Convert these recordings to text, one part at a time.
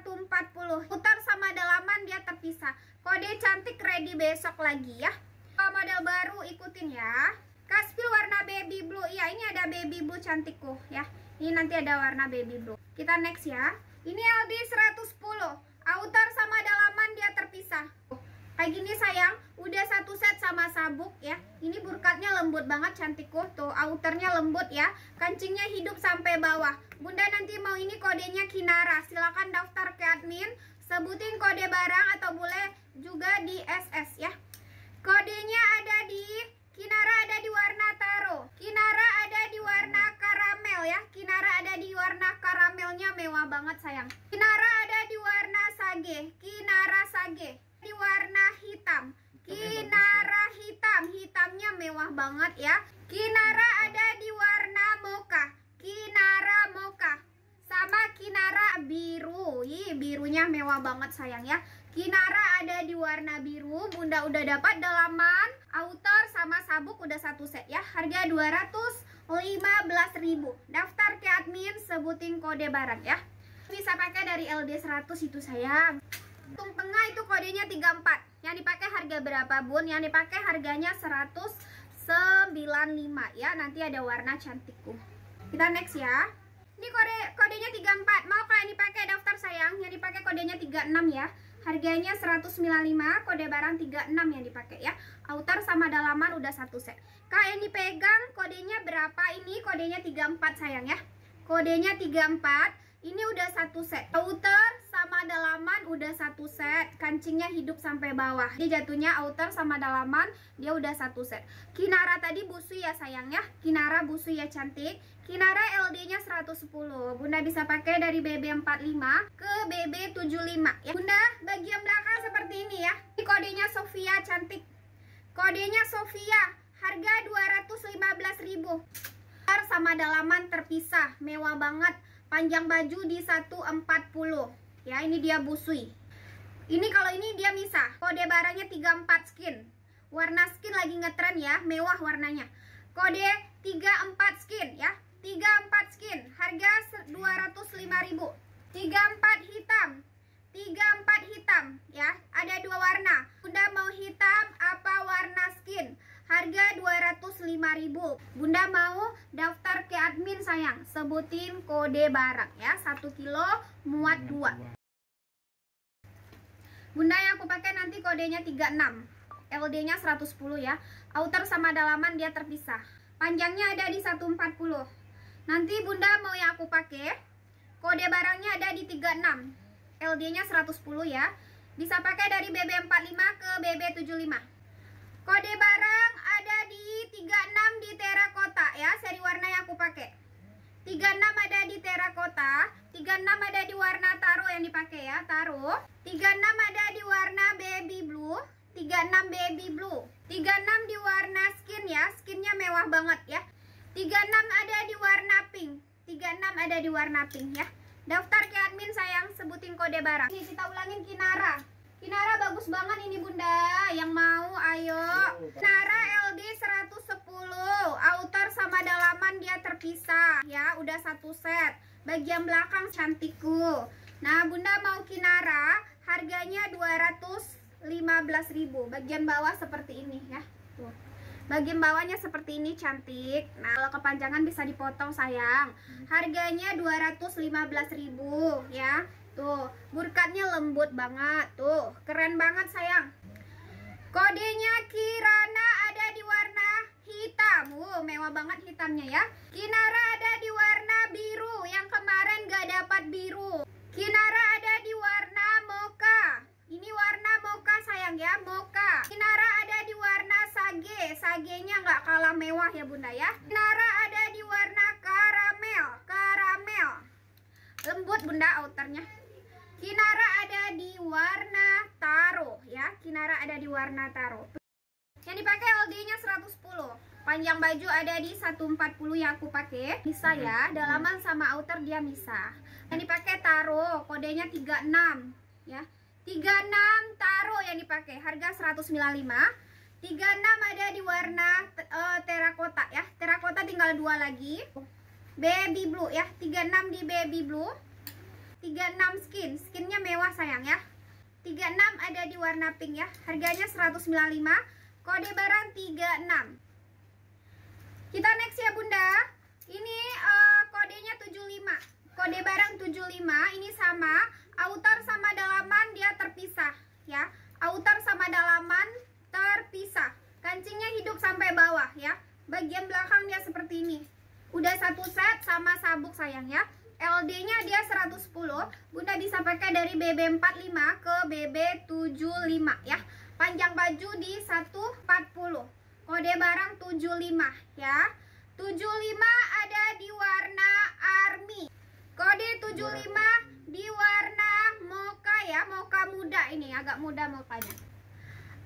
140 putar sama dalaman dia terpisah kode cantik ready besok lagi ya kalau model baru ikutin ya Kaspil warna baby blue Iya ini ada baby blue cantikku ya ini nanti ada warna baby blue kita next ya ini LD 110 outer sama dalaman dia terpisah Kayak gini sayang, udah satu set sama sabuk ya. Ini burkatnya lembut banget cantik kok. Tuh, outernya lembut ya. Kancingnya hidup sampai bawah. Bunda nanti mau ini kodenya Kinara. Silahkan daftar ke admin. Sebutin kode barang atau boleh juga di SS ya. Kodenya ada di Kinara ada di warna taro. Kinara ada di warna karamel ya. Kinara ada di warna karamelnya mewah banget sayang. Kinara ada di warna sage. Kinara sage di warna hitam. Ya. Kinara hitam, hitamnya mewah banget ya. Kinara ada di warna mocha. Kinara mocha. Sama kinara biru. Ih, birunya mewah banget sayang ya. Kinara ada di warna biru. Bunda udah dapat dalaman, outer sama sabuk udah satu set ya. Harga 215.000. Daftar ke admin sebutin kode barang ya bisa pakai dari LD100 itu sayang Tung tengah itu kodenya 34. Yang dipakai harga berapa, Bun? Yang dipakai harganya 195 ya. Nanti ada warna cantikku. Kita next ya. Ini kode kodenya 34. Mau kalian dipakai daftar sayang. Yang dipakai kodenya 36 ya. Harganya 195, kode barang 36 yang dipakai ya. Outer sama dalaman udah satu set. Kak ini dipegang kodenya berapa? Ini kodenya 34 sayang ya. Kodenya 34. Ini udah satu set. Outer sama dalaman udah satu set kancingnya hidup sampai bawah dia jatuhnya outer sama dalaman dia udah satu set Kinara tadi busu ya sayang ya Kinara busu ya cantik Kinara LD nya 110 Bunda bisa pakai dari BB45 ke BB75 ya Bunda bagian belakang seperti ini ya ini kodenya Sofia cantik kodenya Sofia harga 215.000 sama dalaman terpisah mewah banget panjang baju di 140 ya ini dia busui ini kalau ini dia misah kode barangnya 34 skin warna skin lagi ngetren ya mewah warnanya kode 34 skin ya 34 skin harga 205.000 34 hitam 34 hitam ya ada dua warna Bunda mau hitam apa warna skin harga 205.000 Bunda mau sayang, sebutin kode barang ya. satu kilo muat iya, dua. Bunda yang aku pakai nanti kodenya 36. LD-nya 110 ya. Outer sama dalaman dia terpisah. Panjangnya ada di 140. Nanti Bunda mau yang aku pakai, kode barangnya ada di 36. LD-nya 110 ya. Bisa pakai dari BB45 ke BB75. Kode barang ada di 36 di terakota Kota ya, seri warna yang aku pakai. 36 ada di terakota, 36 ada di warna taro yang dipakai ya, taro. 36 ada di warna baby blue, 36 baby blue. 36 di warna skin ya, skinnya mewah banget ya. 36 ada di warna pink, 36 ada di warna pink ya. Daftar ke admin sayang, sebutin kode barang. Ini kita ulangin Kinara. Kinara bagus banget ini Bunda, yang mau ayo. Iya, Kinara LD 110 dulu outer sama dalaman dia terpisah ya udah satu set bagian belakang cantikku nah bunda mau kinara harganya 215.000 bagian bawah seperti ini ya tuh bagian bawahnya seperti ini cantik nah kalau kepanjangan bisa dipotong sayang harganya 215.000 ya tuh burkatnya lembut banget tuh keren banget sayang kodenya Kirana hitam. Wow, mewah banget hitamnya ya. Kinara ada di warna biru yang kemarin gak dapat biru. Kinara ada di warna mocha. Ini warna mocha sayang ya, mocha. Kinara ada di warna sage. Sagenya gak kalah mewah ya bunda ya. Kinara ada di warna karamel. Karamel. Lembut bunda outernya. Kinara ada di warna taro ya. Kinara ada di warna taro. Yang dipakai LD-nya 110. Panjang baju ada di 140 yang aku pakai. Bisa mhm. ya, dalaman mhm. sama outer dia misah. Yang dipakai taro, kodenya 36 ya. 36 taro yang dipakai, harga 195. 36 ada di warna uh, terakota ya. Terakota tinggal dua lagi. Baby blue ya, 36 di baby blue. 36 skin, skinnya mewah sayang ya. 36 ada di warna pink ya. Harganya 195, kode barang 36. Kita next ya Bunda. Ini uh, kodenya 75. Kode barang 75 ini sama, outer sama dalaman dia terpisah ya. Outer sama dalaman terpisah. Kancingnya hidup sampai bawah ya. Bagian belakang dia seperti ini. Udah satu set sama sabuk sayang ya. LD-nya dia 110. Bunda bisa pakai dari BB45 ke BB75 ya. Panjang baju di 140. Kode barang 75 ya. 75 ada di warna army. Kode 75 di warna mocha ya, mocha muda ini agak muda mokanya.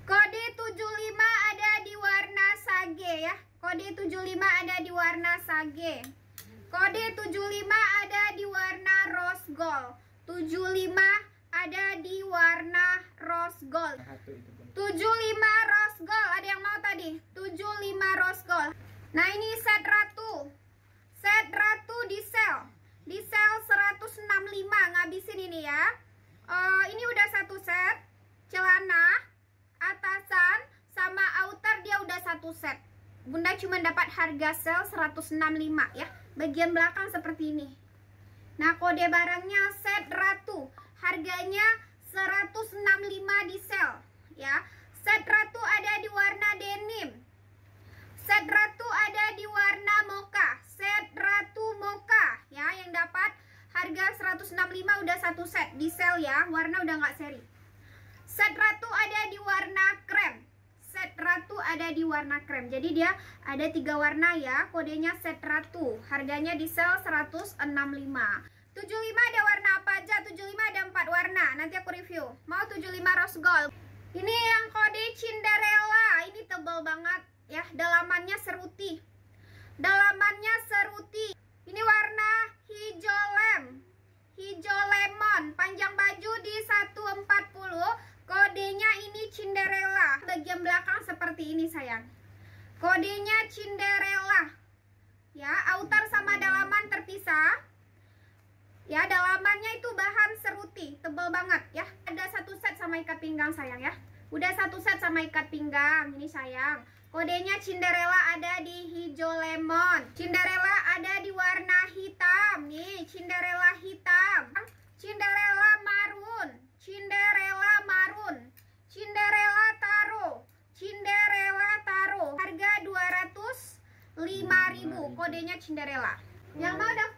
Kode 75 ada di warna sage ya. Kode 75 ada di warna sage. Kode 75 ada di warna rose gold. 75 ada di warna rose gold. 75 rose gold. Ada yang mau tadi? 75 rose gold. Nah, ini set ratu. Set ratu di sel. Di sel 165 ngabisin ini ya. Uh, ini udah satu set. Celana, atasan sama outer dia udah satu set. Bunda cuma dapat harga sel 165 ya. Bagian belakang seperti ini. Nah, kode barangnya set ratu satu set di sel ya, warna udah nggak seri. Set ratu ada di warna krem. Set ratu ada di warna krem. Jadi dia ada tiga warna ya, kodenya set ratu. Harganya di sel 165. 75 ada warna apa aja? 75 ada empat warna. Nanti aku review. Mau 75 rose gold. Ini yang kode Cinderella. Ini tebal banget ya. Dalamannya seruti. Dalamannya seruti. Ini warna hijau lem hijau lemon panjang baju di 140 kodenya ini cinderella bagian belakang seperti ini sayang kodenya cinderella ya outer sama dalaman terpisah ya dalamannya itu bahan seruti tebal banget ya ada satu set sama ikat pinggang sayang ya udah satu set sama ikat pinggang ini sayang Kodenya Cinderella ada di hijau lemon. Cinderella ada di warna hitam. Nih, Cinderella hitam. Cinderella marun. Cinderella marun. Cinderella taro. Cinderella taro. Harga 205.000. Kodenya Cinderella. Yang mau daftar